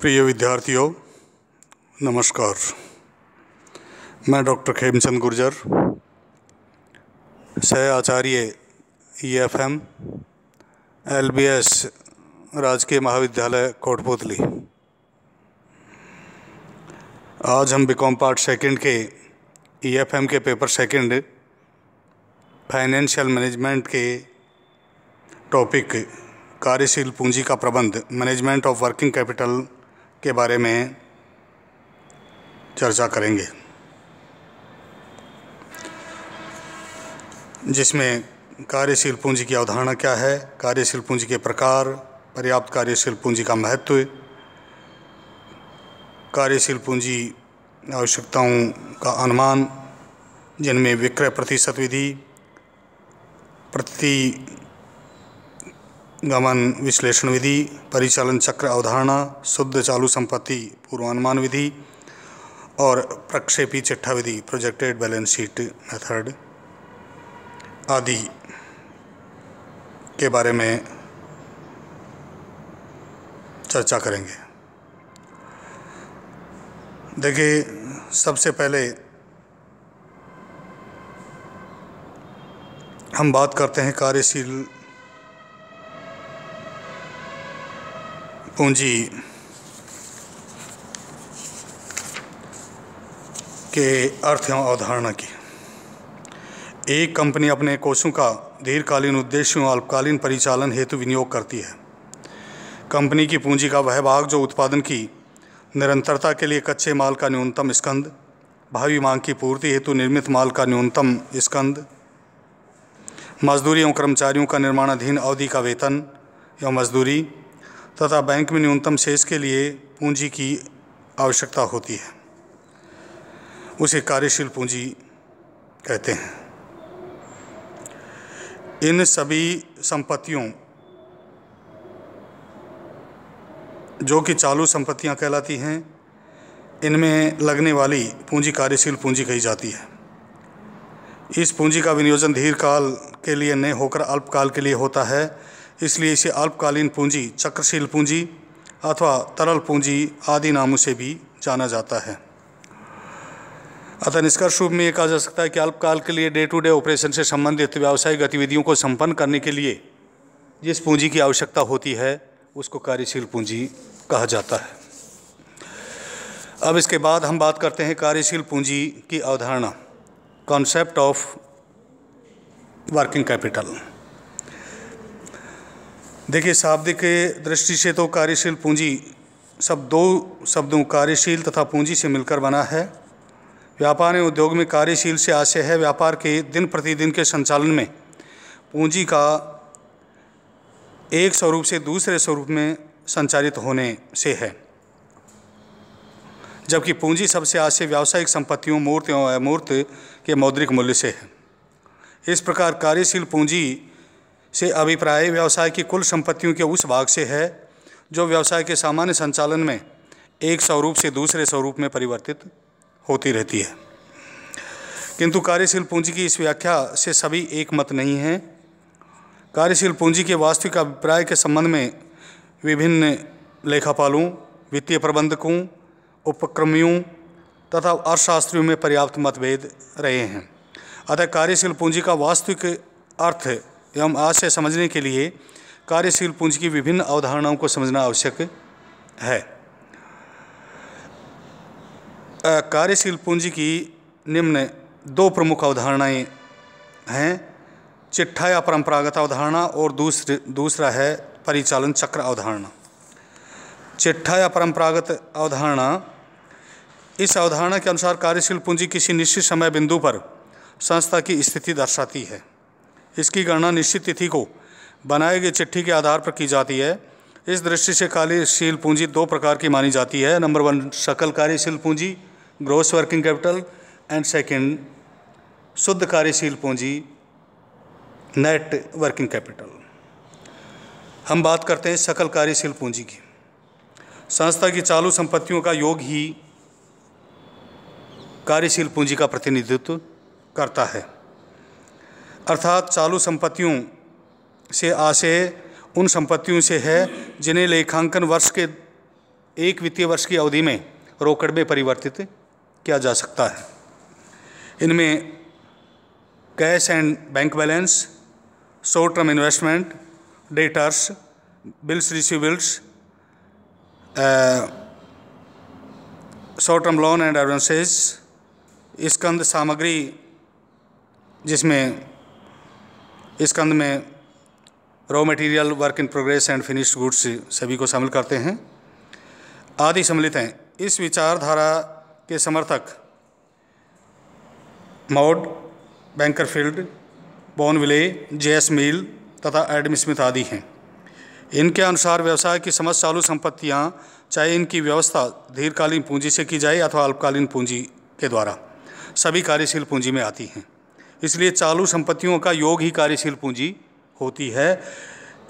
प्रिय विद्यार्थियों नमस्कार मैं डॉक्टर खेमचंद गुर्जर सह आचार्य E e F M L B S राजकीय महाविद्यालय कोटपुतली आज हम बीकॉम पार्ट सेकेंड के ई एफ एम के पेपर सेकेंड फाइनेंशियल मैनेजमेंट के टॉपिक कार्यशील पूंजी का प्रबंध मैनेजमेंट ऑफ वर्किंग कैपिटल के बारे में चर्चा करेंगे जिसमें कार्यशील पूंजी की अवधारणा क्या है कार्यशील पूंजी के प्रकार पर्याप्त कार्यशील पूंजी का महत्व कार्यशील पूंजी आवश्यकताओं का अनुमान जिनमें विक्रय प्रतिशत विधि प्रति गमन विश्लेषण विधि परिचालन चक्र अवधारणा शुद्ध चालू संपत्ति पूर्वानुमान विधि और प्रक्षेपी चिट्ठा विधि प्रोजेक्टेड बैलेंस शीट मेथड आदि के बारे में चर्चा करेंगे देखिए सबसे पहले हम बात करते हैं कार्यशील पूंजी के अर्थ एवं अवधारणा की एक कंपनी अपने कोषों का दीर्घकालीन उद्देश्यों और अल्पकालीन परिचालन हेतु विनियोग करती है कंपनी की पूंजी का वह भाग जो उत्पादन की निरंतरता के लिए कच्चे माल का न्यूनतम स्कंद भावी मांग की पूर्ति हेतु निर्मित माल का न्यूनतम स्कंद मजदूरी एवं कर्मचारियों का निर्माणाधीन अवधि का वेतन या मजदूरी तथा बैंक में न्यूनतम शेष के लिए पूंजी की आवश्यकता होती है उसे कार्यशील पूंजी कहते हैं इन सभी संपत्तियों जो कि चालू संपत्तियां कहलाती हैं इनमें लगने वाली पूंजी कार्यशील पूंजी कही जाती है इस पूंजी का विनियोजन दीर्घकाल के लिए न होकर अल्पकाल के लिए होता है इसलिए इसे अल्पकालीन पूंजी चक्रशील पूंजी अथवा तरल पूंजी आदि नामों से भी जाना जाता है अतः निष्कर्ष रूप में ये कहा जा सकता है कि अल्पकाल के लिए डे टू डे ऑपरेशन से संबंधित व्यावसायिक गतिविधियों को संपन्न करने के लिए जिस पूंजी की आवश्यकता होती है उसको कार्यशील पूंजी कहा जाता है अब इसके बाद हम बात करते हैं कार्यशील पूंजी की अवधारणा कॉन्सेप्ट ऑफ वर्किंग कैपिटल देखिए शाब्दिक दृष्टि से तो कार्यशील पूंजी सब दो शब्दों कार्यशील तथा पूंजी से मिलकर बना है व्यापार एवं उद्योग में कार्यशील से आशय है व्यापार के दिन प्रतिदिन के संचालन में पूंजी का एक स्वरूप से दूसरे स्वरूप में संचालित होने से है जबकि पूंजी सबसे आशय व्यावसायिक संपत्तियों मूर्त एवं अमूर्त के मौद्रिक मूल्य से है इस प्रकार कार्यशील पूंजी से अभिप्राय व्यवसाय की कुल संपत्तियों के उस भाग से है जो व्यवसाय के सामान्य संचालन में एक स्वरूप से दूसरे स्वरूप में परिवर्तित होती रहती है किंतु कार्यशील पूंजी की इस व्याख्या से सभी एक मत नहीं हैं कार्यशील पूंजी के वास्तविक अभिप्राय के संबंध में विभिन्न लेखापालों वित्तीय प्रबंधकों उपक्रमियों तथा अर्थशास्त्रियों में पर्याप्त मतभेद रहे हैं अतः कार्यशील पूंजी का वास्तविक अर्थ एवं आशय समझने के लिए कार्यशील पूंजी की विभिन्न अवधारणाओं को समझना आवश्यक है कार्यशील पूंजी की निम्न दो प्रमुख अवधारणाएं हैं चिट्ठा या परंपरागत अवधारणा और दूसरे दूसरा है परिचालन चक्र अवधारणा चिट्ठा या परंपरागत अवधारणा इस अवधारणा के अनुसार कार्यशील पूंजी किसी निश्चित समय बिंदु पर संस्था की स्थिति दर्शाती है इसकी गणना निश्चित तिथि को बनाई गई चिट्ठी के आधार पर की जाती है इस दृष्टि से कार्यशील पूंजी दो प्रकार की मानी जाती है नंबर वन सकल कार्यशील पूंजी gross working capital and second शुद्ध कार्यशील पूंजी नेट वर्किंग कैपिटल हम बात करते हैं सकल कार्यशील पूंजी की संस्था की चालू संपत्तियों का योग ही कार्यशील पूंजी का प्रतिनिधित्व करता है अर्थात चालू संपत्तियों से आशय उन संपत्तियों से है जिन्हें लेखांकन वर्ष के एक वित्तीय वर्ष की अवधि में रोकड़ में परिवर्तित किया जा सकता है इनमें cash and bank balance short term investment debtors bills receivables short term loan and advances स्कंद सामग्री जिसमें इस कंध में raw material work in progress and finished goods सभी को शामिल करते हैं आदि सम्मिलित हैं इस विचारधारा के समर्थक मॉड बैंकरफील्ड बॉनविले जेस मिल मील तथा एडम स्मिथ आदि हैं इनके अनुसार व्यवसाय की समस्त चालू संपत्तियाँ चाहे इनकी व्यवस्था दीर्घकालीन पूंजी से की जाए अथवा अल्पकालीन पूंजी के द्वारा सभी कार्यशील पूंजी में आती हैं इसलिए चालू संपत्तियों का योग ही कार्यशील पूंजी होती है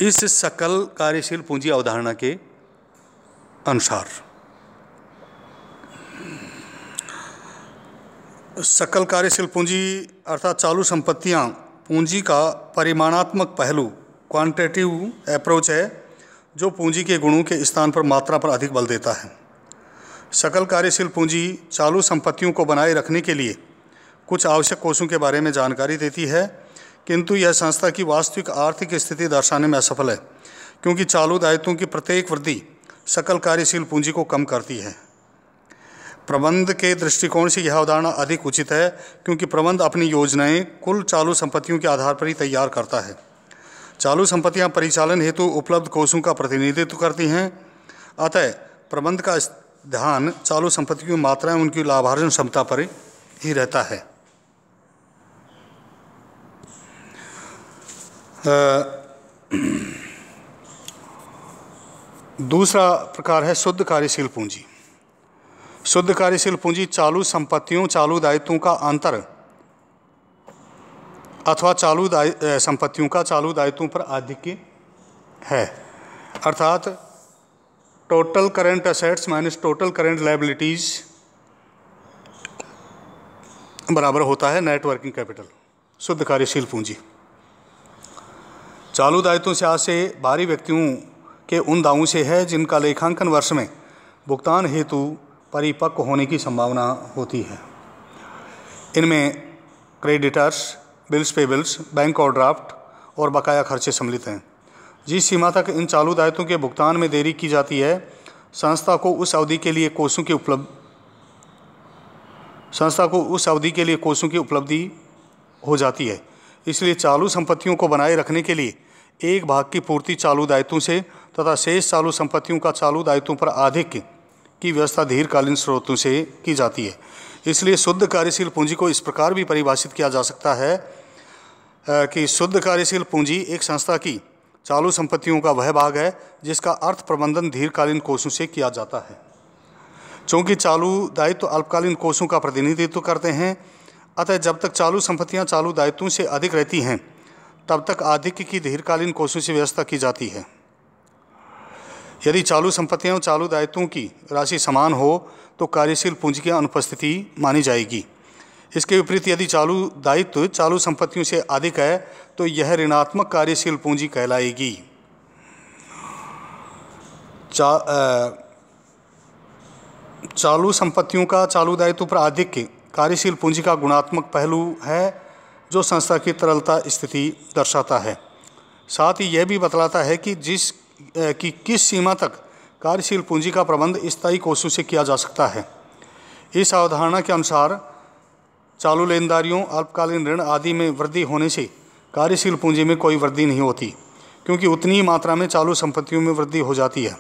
इस सकल कार्यशील पूंजी अवधारणा के अनुसार सकल कार्यशील पूंजी अर्थात चालू संपत्तियां पूंजी का परिमाणात्मक पहलू क्वांटिटेटिव अप्रोच है जो पूंजी के गुणों के स्थान पर मात्रा पर अधिक बल देता है सकल कार्यशील पूंजी चालू संपत्तियों को बनाए रखने के लिए कुछ आवश्यक कोषों के बारे में जानकारी देती है किंतु यह संस्था की वास्तविक आर्थिक स्थिति दर्शाने में असफल है क्योंकि चालू दायित्वों की प्रत्येक वृद्धि सकल कार्यशील पूंजी को कम करती है प्रबंध के दृष्टिकोण से यह उदाहरण अधिक उचित है क्योंकि प्रबंध अपनी योजनाएं कुल चालू संपत्तियों के आधार पर ही तैयार करता है चालू संपत्तियां परिचालन हेतु उपलब्ध कोषों का प्रतिनिधित्व करती हैं अतः प्रबंध का ध्यान चालू संपत्ति की मात्राएँ उनकी लाभार्जन क्षमता पर ही रहता है दूसरा प्रकार है शुद्ध कार्यशील पूंजी शुद्ध कार्यशील पूंजी चालू संपत्तियों चालू दायित्वों का अंतर अथवा चालू संपत्तियों का चालू दायित्वों पर आधिक्य है अर्थात total current assets minus total current liabilities बराबर होता है नेटवर्किंग कैपिटल शुद्ध कार्यशील पूंजी चालू दायित्व से आज से बाहरी व्यक्तियों के उन दावों से है जिनका लेखांकन वर्ष में भुगतान हेतु परिपक्व होने की संभावना होती है इनमें creditors bills payables bank overdraft और बकाया खर्चे सम्मिलित हैं जिस सीमा तक इन चालू दायित्वों के भुगतान में देरी की जाती है संस्था को उस अवधि के लिए कोषों की उपलब्ध संस्था को उस अवधि के लिए कोषों की उपलब्धि हो जाती है इसलिए चालू संपत्तियों को बनाए रखने के लिए एक भाग की पूर्ति चालू दायित्वों से तथा शेष चालू संपत्तियों का चालू दायित्वों पर अधिक की व्यवस्था दीर्घकालीन स्रोतों से की जाती है इसलिए शुद्ध कार्यशील पूंजी को इस प्रकार भी परिभाषित किया जा सकता है कि शुद्ध कार्यशील पूंजी एक संस्था की चालू संपत्तियों का वह भाग है जिसका अर्थ प्रबंधन दीर्घकालीन कोषों से किया जाता है चूँकि चालू दायित्व तो अल्पकालीन कोषों का प्रतिनिधित्व करते हैं अतः जब तक चालू संपत्तियाँ चालू दायित्वों से अधिक रहती हैं तब तक आधिक्य की दीर्घकालीन कोषों से व्यवस्था की जाती है यदि चालू संपत्तियों और चालू दायित्वों की राशि समान हो तो कार्यशील पूंजी की अनुपस्थिति मानी जाएगी इसके विपरीत यदि चालू दायित्व चालू संपत्तियों से अधिक है तो यह ऋणात्मक कार्यशील पूंजी कहलाएगी चा, आ, चालू संपत्तियों का चालू दायित्व पर अधिक कार्यशील पूंजी का गुणात्मक पहलू है जो संस्था की तरलता स्थिति दर्शाता है साथ ही यह भी बतलाता है कि जिस की किस सीमा तक कार्यशील पूंजी का प्रबंध स्थायी कोषों से किया जा सकता है इस अवधारणा के अनुसार चालू लेनदारियों अल्पकालीन ऋण आदि में वृद्धि होने से कार्यशील पूंजी में कोई वृद्धि नहीं होती क्योंकि उतनी ही मात्रा में चालू संपत्तियों में वृद्धि हो जाती है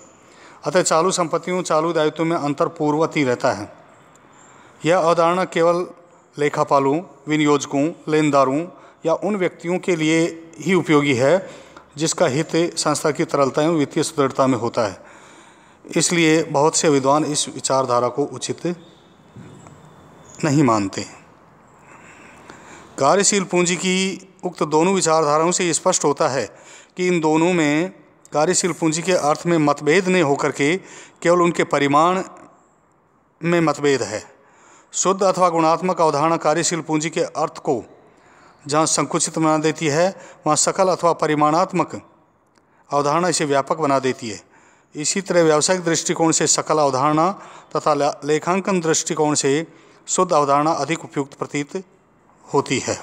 अतः चालू संपत्तियों चालू दायित्वों में अंतर पूर्वत ही रहता है यह अवधारणा केवल लेखापालों विनियोजकों लेनदारों या उन व्यक्तियों के लिए ही उपयोगी है जिसका हित संस्था की तरलता एवं वित्तीय सुदृढ़ता में होता है इसलिए बहुत से विद्वान इस विचारधारा को उचित नहीं मानते कार्यशील पूंजी की उक्त दोनों विचारधाराओं से स्पष्ट होता है कि इन दोनों में कार्यशील पूंजी के अर्थ में मतभेद नहीं होकर के केवल उनके परिमाण में मतभेद है शुद्ध अथवा गुणात्मक अवधारणा कार्यशील पूंजी के अर्थ को जहाँ संकुचित बना देती है वहाँ सकल अथवा परिमाणात्मक अवधारणा इसे व्यापक बना देती है इसी तरह व्यावसायिक दृष्टिकोण से सकल अवधारणा तथा लेखांकन दृष्टिकोण से शुद्ध अवधारणा अधिक उपयुक्त प्रतीत होती है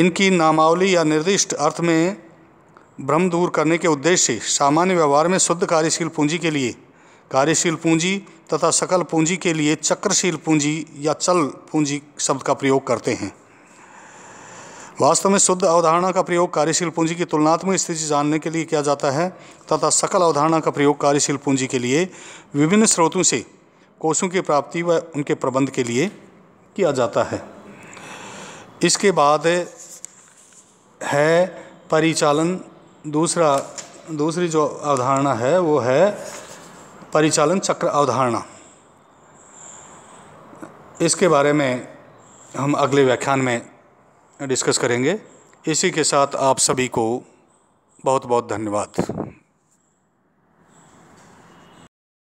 इनकी नामावली या निर्दिष्ट अर्थ में भ्रम दूर करने के उद्देश्य सामान्य व्यवहार में शुद्ध कार्यशील पूंजी के लिए कार्यशील पूंजी तथा सकल पूंजी के लिए चक्रशील पूंजी या चल पूंजी शब्द का प्रयोग करते हैं वास्तव में शुद्ध अवधारणा का प्रयोग कार्यशील पूंजी की तुलनात्मक स्थिति जानने के लिए किया जाता है तथा सकल अवधारणा का प्रयोग कार्यशील पूंजी के लिए विभिन्न स्रोतों से कोषों की प्राप्ति व उनके प्रबंध के लिए किया जाता है इसके बाद है परिचालन दूसरा दूसरी जो अवधारणा है वो है परिचालन चक्र अवधारणा इसके बारे में हम अगले व्याख्यान में डिस्कस करेंगे इसी के साथ आप सभी को बहुत बहुत धन्यवाद